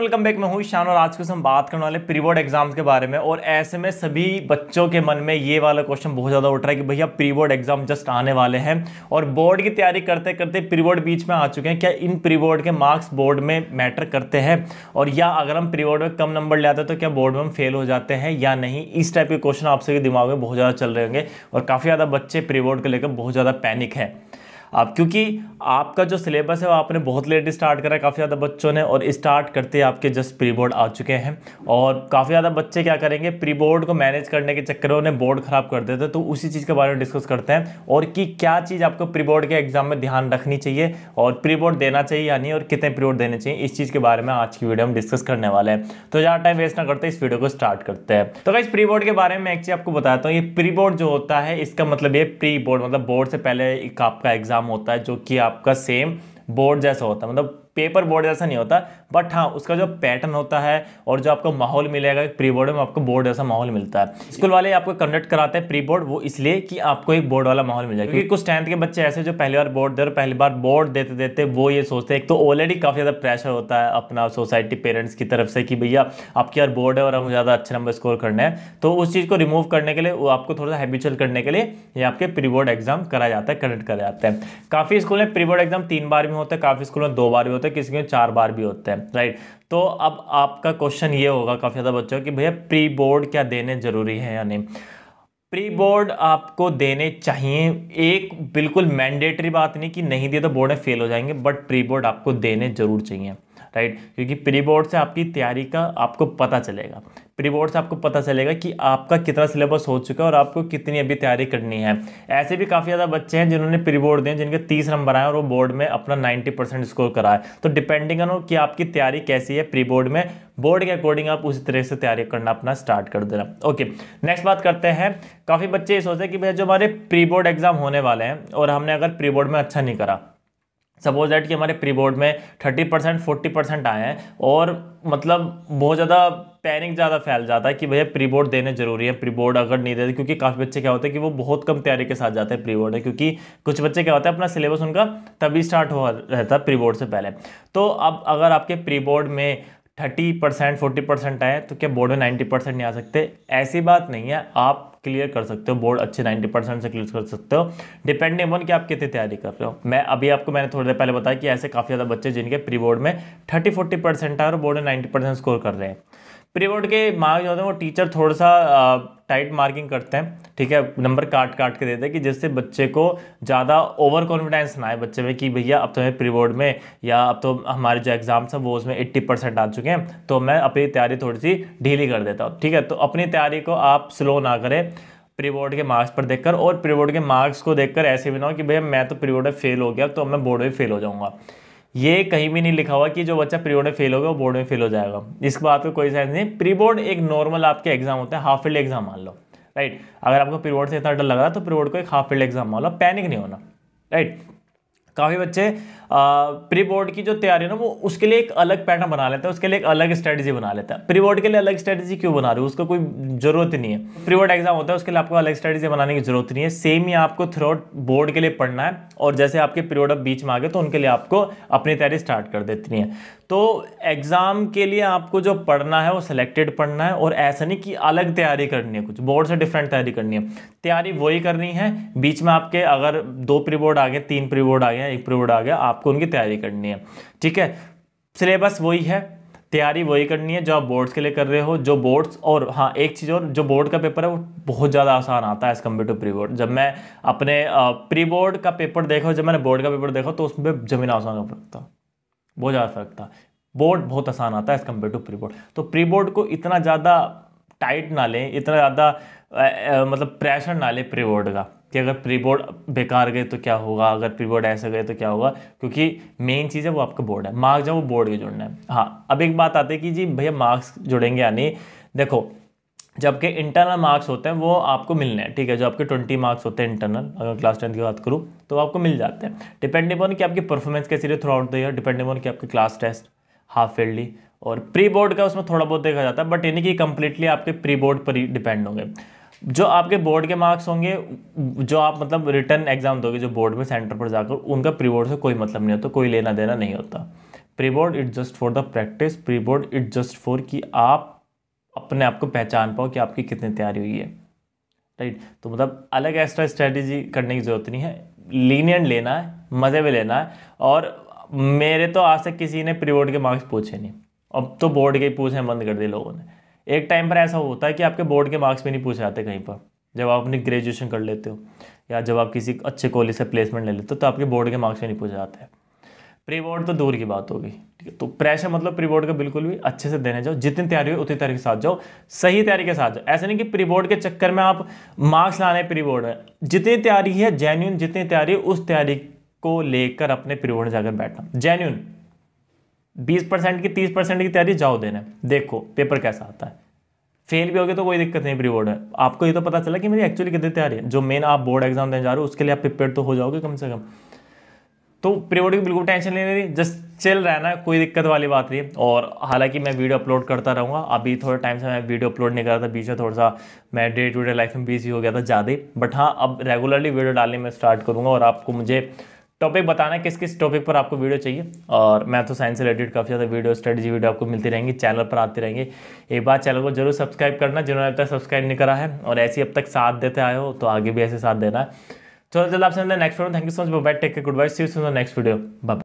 welcome back मैं हूँ शान और आज कुछ हम बात करने वाले प्री बोर्ड एग्जाम्स के बारे में और ऐसे में सभी बच्चों के मन में ये वाला क्वेश्चन बहुत ज़्यादा उठ रहा है कि भैया प्री बोर्ड एग्जाम जस्ट आने वाले हैं और बोर्ड की तैयारी करते करते प्री बोर्ड बीच में आ चुके हैं क्या इन प्री बोर्ड के मार्क्स बोर्ड में मैटर करते हैं और या अगर हम प्री बोर्ड में कम नंबर ले आते हैं तो क्या बोर्ड में हम फेल हो जाते हैं या नहीं इस टाइप के क्वेश्चन आप सभी दिमाग में बहुत ज़्यादा चल रहे होंगे और काफ़ी ज़्यादा बच्चे प्री बोर्ड को लेकर बहुत ज़्यादा पैनिक है आप क्योंकि आपका जो सिलेबस है वो आपने बहुत लेट स्टार्ट करा है काफ़ी ज़्यादा बच्चों ने और स्टार्ट करते आपके जस्ट प्री बोर्ड आ चुके हैं और काफ़ी ज़्यादा बच्चे क्या करेंगे प्री बोर्ड को मैनेज करने के चक्कर में उन्हें बोर्ड ख़राब कर देते हैं तो उसी चीज़ के बारे में डिस्कस करते हैं और कि क्या चीज़ आपको प्री बोर्ड के एग्ज़ाम में ध्यान रखनी चाहिए और प्री बोर्ड देना चाहिए या नहीं और कितने प्री बोर्ड देने चाहिए इस चीज़ के बारे में आज की वीडियो हम डिस्कस करने वाले हैं तो ज़्यादा टाइम वेस्ट ना करते इस वीडियो को स्टार्ट करते हैं तो इस प्री बोर्ड के बारे में चीज़ आपको बताता हूँ ये प्री बोर्ड जो होता है इसका मतलब ये प्री बोर्ड मतलब बोर्ड से पहले आपका एग्जाम काम होता है जो कि आपका सेम बोर्ड जैसा होता है मतलब पेपर बोर्ड जैसा नहीं होता बट हाँ उसका जो पैटर्न होता है और जो आपको माहौल मिलेगा प्री बोर्ड में आपको बोर्ड जैसा माहौल मिलता है स्कूल वाले आपको कंडक्ट कराते हैं प्री बोर्ड वो इसलिए कि आपको एक बोर्ड वाला माहौल मिल जाए क्योंकि कुछ टेंथ के बच्चे ऐसे जो पहली बार बोर्ड दे पहली बार बोर्ड देते देते वो ये सोचते हैं तो ऑलरेडी काफ़ी ज़्यादा प्रेशर होता है अपना सोसाइटी पेरेंट्स की तरफ से कि भैया आपके यार बोर्ड है और हम ज़्यादा अच्छे नंबर स्कोर करने हैं तो उस चीज़ को रिमूव करने के लिए वो आपको थोड़ा सा हैबिचुअल करने के लिए ये आपके प्री बोर्ड एग्जाम कराया जाता है कंडक्ट कराया जाता है काफ़ी स्कूल में प्री बोर्ड एग्जाम तीन बार भी होता है काफ़ी स्कूल में दो बार भी होता है किसी के चार बार भी होता है राइट तो अब आपका क्वेश्चन ये होगा काफ़ी ज़्यादा बच्चों कि भैया प्री बोर्ड क्या देने ज़रूरी है या नहीं प्री बोर्ड आपको देने चाहिए एक बिल्कुल मैंडेटरी बात नहीं कि नहीं दिए तो बोर्ड में फेल हो जाएंगे बट प्री बोर्ड आपको देने जरूर चाहिए राइट क्योंकि प्री बोर्ड से आपकी तैयारी का आपको पता चलेगा प्री बोर्ड से आपको पता चलेगा कि आपका कितना सिलेबस हो चुका है और आपको कितनी अभी तैयारी करनी है ऐसे भी काफ़ी ज़्यादा बच्चे हैं जिन्होंने प्री बोर्ड दें जिनके तीस नंबर आए और वो बोर्ड में अपना नाइन्टी परसेंट स्कोर करा है तो डिपेंडिंग ऑन कि आपकी तैयारी कैसी है प्री बोर्ड में बोर्ड के अकॉर्डिंग आप उसी तरह से तैयारी करना अपना स्टार्ट कर देना ओके नेक्स्ट बात करते हैं काफ़ी बच्चे ये सोचते हैं कि भैया जो हमारे प्री बोर्ड एग्ज़ाम होने वाले हैं और हमने अगर प्री बोर्ड में अच्छा नहीं करा सपोज दैट कि हमारे प्री बोर्ड में थर्टी परसेंट फोर्टी परसेंट आए हैं और मतलब बहुत ज़्यादा पैनिक ज़्यादा फैल जाता है कि भैया प्री बोर्ड देने ज़रूरी है प्री बोर्ड अगर नहीं देते क्योंकि काफ़ी बच्चे क्या होते हैं कि वो बहुत कम तैयारी के साथ जाते हैं प्री बोर्ड में क्योंकि कुछ बच्चे क्या होते हैं अपना सिलेबस उनका तभी स्टार्ट हो रहता है प्री बोर्ड से पहले तो अब अगर आपके प्री बोर्ड में थर्टी परसेंट फोर्टी परसेंट आए तो क्या बोर्ड में नाइन्टी परसेंट नहीं आ सकते ऐसी बात नहीं है आप क्लियर कर सकते हो बोर्ड अच्छे 90 परसेंट से क्लियर कर सकते हो डिपेंडिंग अपन कि आप कितनी तैयारी कर रहे हो मैं अभी आपको मैंने थोड़ी देर पहले बताया कि ऐसे काफ़ी ज़्यादा बच्चे जिनके प्री बोर्ड में थर्टी फोर्टी परसेंट और बोर्ड में नाइन्टी स्कोर कर रहे हैं प्री बोर्ड के मार्क्स जो होते हैं वो टीचर थोड़ा सा टाइट मार्किंग करते हैं ठीक है नंबर काट काट के देते हैं कि जिससे बच्चे को ज़्यादा ओवर कॉन्फिडेंस ना आए बच्चे में कि भैया अब तो मैं प्री बोर्ड में या अब तो हमारे जो एग्ज़ाम्स हैं वो उसमें एट्टी परसेंट आ चुके हैं तो मैं अपनी तैयारी थोड़ी सी ढीली कर देता हूँ ठीक है तो अपनी तैयारी को आप स्लो ना करें प्री बोर्ड के मार्क्स पर देखकर और प्री बोर्ड के मार्क्स को देखकर ऐसे भी ना हो कि भैया मैं तो प्री बोर्ड में फेल हो गया तो मैं बोर्ड में फेल हो जाऊँगा ये कहीं भी नहीं लिखा हुआ कि जो बच्चा प्री बोर्ड में फेल होगा वो बोर्ड में फेल हो जाएगा इस बात तो का कोई साइंस नहीं प्री बोर्ड एक नॉर्मल आपके एग्जाम होता है हाफ फील्ड एग्जाम मान लो राइट अगर आपको प्री बोर्ड से इतना डर लग रहा है तो प्री बोर्ड को एक हाफ फील्ड एग्जाम मान लो पैनिक नहीं होना राइट काफ़ी बच्चे प्री बोर्ड की जो तैयारी है ना वो उसके लिए एक अलग पैटर्न बना लेते हैं उसके लिए एक अलग स्ट्रेटजी बना लेता है प्री बोर्ड के लिए अलग स्ट्रेटजी क्यों बना रहे हो उसको कोई जरूरत ही नहीं है प्री बोर्ड एग्जाम होता है उसके लिए आपको अलग स्ट्रेटजी बनाने की जरूरत नहीं है सेम ही आपको थ्रू आउट बोर्ड के लिए पढ़ना है और जैसे आपके पीरियड अब बीच में आ गए तो उनके लिए आपको अपनी तैयारी स्टार्ट कर देती है तो एग्ज़ाम के लिए आपको जो पढ़ना है वो सिलेक्टेड पढ़ना है और ऐसा नहीं कि अलग तैयारी करनी है कुछ बोर्ड से डिफरेंट तैयारी करनी है तैयारी वही करनी है बीच में आपके अगर दो प्री बोर्ड आ गए तीन प्री बोर्ड आ गए एक प्री बोर्ड आ गया आपको उनकी तैयारी करनी है ठीक है सिलेबस वही है तैयारी वही करनी है जो आप बोर्ड्स के लिए कर रहे हो जो बोर्ड्स और हाँ एक चीज़ और जो बोर्ड का पेपर है वो बहुत ज़्यादा आसान आता है as compare to pre board जब मैं अपने प्री बोर्ड का पेपर देखा जब मैंने बोर्ड का पेपर देखा तो उसमें जमीन आसान हो सकता वो जा सकता बोर्ड बहुत आसान आता है as compare to pre board तो प्री बोर्ड को इतना ज़्यादा टाइट ना लें इतना ज़्यादा मतलब प्रेशर ना लें प्री बोर्ड का कि अगर प्री बोर्ड बेकार गए तो क्या होगा अगर प्री बोर्ड ऐसे गए तो क्या होगा क्योंकि मेन चीज़ है वो आपका बोर्ड है मार्क्स जो वो बोर्ड के जुड़ना है हाँ अब एक बात आती है कि जी भैया मार्क्स जुड़ेंगे यानी देखो जबकि इंटरनल मार्क्स होते हैं वो आपको मिलने हैं ठीक है जो आपके ट्वेंटी मार्क्स होते हैं इंटरनल अगर क्लास टेंथ की बात करूँ तो आपको मिल जाते हैं डिपेंड अपॉन कि आपकी परफॉर्मेंस कैसी रही throughout the year depend upon कि आपके क्लास टेस्ट हाफ ईयरली और प्री बोर्ड का उसमें थोड़ा बहुत देखा जाता है बट यानी कि कंप्लीटली आपके प्री बोर्ड पर ही डिपेंड होंगे जो आपके बोर्ड के मार्क्स होंगे जो आप मतलब रिटर्न एग्जाम दोगे जो बोर्ड में सेंटर पर जाकर उनका प्री बोर्ड से कोई मतलब नहीं होता कोई लेना देना नहीं होता pre board it just for the practice pre board it just for कि आप अपने आप को पहचान पाओ कि आपकी कितनी तैयारी हुई है राइट तो मतलब अलग एक्स्ट्रा स्ट्रेटेजी करने की ज़रूरत नहीं है लीनियन लेना है मज़े में लेना है और मेरे तो आज तक किसी ने प्री बोर्ड के मार्क्स पूछे नहीं अब तो बोर्ड के पूछने बंद कर दिए लोगों ने एक टाइम पर ऐसा होता है कि आपके बोर्ड के मार्क्स भी नहीं पूछे जाते कहीं पर जब आप अपनी ग्रेजुएशन कर लेते हो या जब आप किसी अच्छे कॉलेज से प्लेसमेंट ले लेते हो तो आपके बोर्ड के मार्क्स भी नहीं पूछे जाते हैं प्रीवॉर्ड तो दूर की बात होगी ठीक है तो प्रेशर मतलब प्रीवॉर्ड का बिल्कुल भी अच्छे से देने जाओ जितनी तैयारी हो उतनी तैयारी के साथ जाओ सही तैयारी के साथ जाओ ऐसे नहीं कि प्रीबोर्ड के चक्कर में आप मार्क्स लाने प्रीबोर्ड है जितनी तैयारी है जेन्यून जितनी तैयारी उस तैयारी को लेकर अपने प्रीबोर्ड जाकर बैठना जेन्यून बीस परसेंट की तीस परसेंट की तैयारी जाओ देने देखो पेपर कैसा आता है फेल भी हो गए तो कोई दिक्कत नहीं प्री बोर्ड है आपको ये तो पता चला कि मेरी एक्चुअली कितनी तैयारी है जो मेन आप बोर्ड एग्जाम देने जा रहे हो उसके लिए आप प्रिपेयर तो हो जाओगे कम से कम तो प्रीवोड की बिल्कुल टेंशन नहीं रही जस्ट चल रहा है ना कोई दिक्कत वाली बात नहीं और हालांकि मैं वीडियो अपलोड करता रहूँगा अभी थोड़ा टाइम से मैं वीडियो अपलोड नहीं कर रहा था बीच में थोड़ा सा मैं डे टू डे लाइफ में बिजी हो गया था ज़्यादा बट हाँ अब रेगुलरली वीडियो डालने में स्टार्ट करूँगा और आपको मुझे टॉपिक बताना किस किस टॉपिक पर आपको वीडियो चाहिए और मैं तो साइंस से रिलेटेड काफ़ी ज़्यादा वीडियो स्टडीज वीडियो आपको मिलती रहेंगी चैनल पर आते रहेंगे एक बार चैनल को जरूर सब्सक्राइब करना जिन्होंने अब तक सब्सक्राइब नहीं करा है और ऐसे ही अब तक साथ देते आए हो तो आगे भी ऐसे साथ देना है चलो जल्द आपसे मिलते हैं next video thank you so much bye take goodbye see you in the next video bye